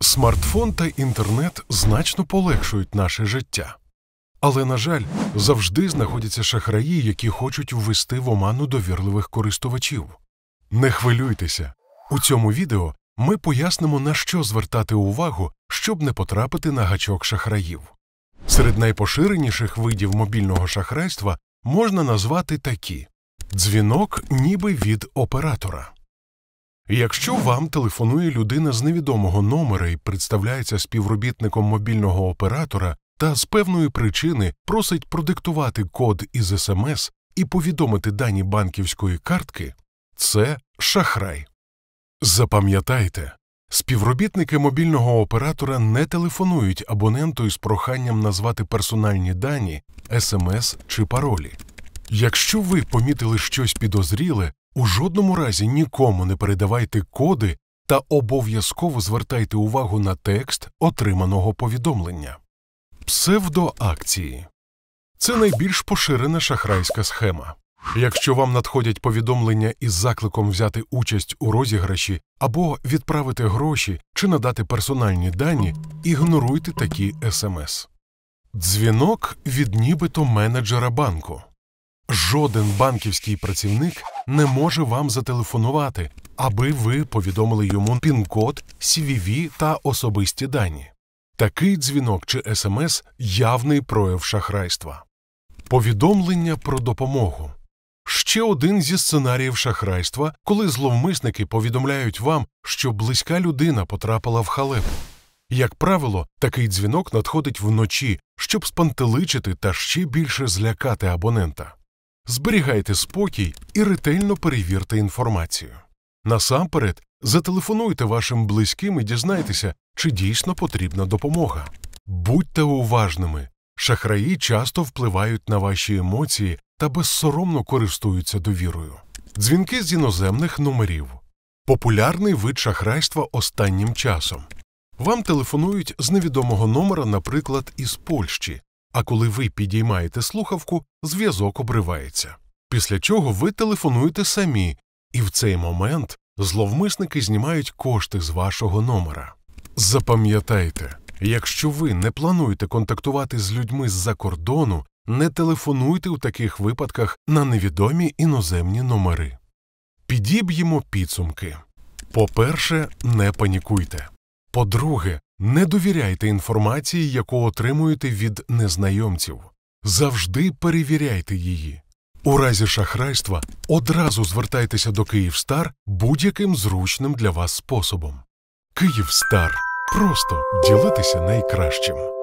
Смартфон та інтернет значно полегшують наше життя. Але, на жаль, завжди знаходяться шахраї, які хочуть ввести в оману довірливих користувачів. Не хвилюйтеся. У цьому відео ми пояснимо, на що звертати увагу, щоб не потрапити на гачок шахраїв. Серед найпоширеніших видів мобільного шахрайства можна назвати такі дзвінок, ніби від оператора. Якщо вам телефонує людина з невідомого номера і представляється співробітником мобільного оператора та з певної причини просить продиктувати код із СМС і повідомити дані банківської картки, це шахрай. Запам'ятайте, співробітники мобільного оператора не телефонують абоненту із проханням назвати персональні дані, СМС чи паролі. Якщо ви помітили щось підозріле, у жодному разі нікому не передавайте коди та обов'язково звертайте увагу на текст отриманого повідомлення. Псевдоакції це найбільш поширена шахрайська схема. Якщо вам надходять повідомлення із закликом взяти участь у розіграші або відправити гроші чи надати персональні дані, ігноруйте такі смс. Дзвінок від нібито менеджера банку. Жоден банківський працівник не може вам зателефонувати, аби ви повідомили йому пін-код, CVV та особисті дані. Такий дзвінок чи смс явний прояв шахрайства. Повідомлення про допомогу ще один зі сценаріїв шахрайства, коли зловмисники повідомляють вам, що близька людина потрапила в халепу. Як правило, такий дзвінок надходить вночі, щоб спантеличити та ще більше злякати абонента зберігайте спокій і ретельно перевірте інформацію. Насамперед, зателефонуйте вашим близьким і дізнайтеся, чи дійсно потрібна допомога. Будьте уважними. Шахраї часто впливають на ваші емоції та безсоромно користуються довірою. Дзвінки з іноземних номерів популярний вид шахрайства останнім часом. Вам телефонують з невідомого номера, наприклад, із Польщі, а коли ви підіймаєте слухавку, зв'язок обривається. Після чого ви телефонуєте самі, і в цей момент зловмисники знімають кошти з вашого номера. Запам'ятайте, якщо ви не плануєте контактувати з людьми з-за кордону, не телефонуйте у таких випадках на невідомі іноземні номери. Підіб'ємо підсумки. По перше, не панікуйте. По друге, не довіряйте інформації, яку отримуєте від незнайомців. Завжди перевіряйте її. У разі шахрайства одразу звертайтеся до Київстар будь-яким зручним для вас способом. Київстар просто ділитися найкращим.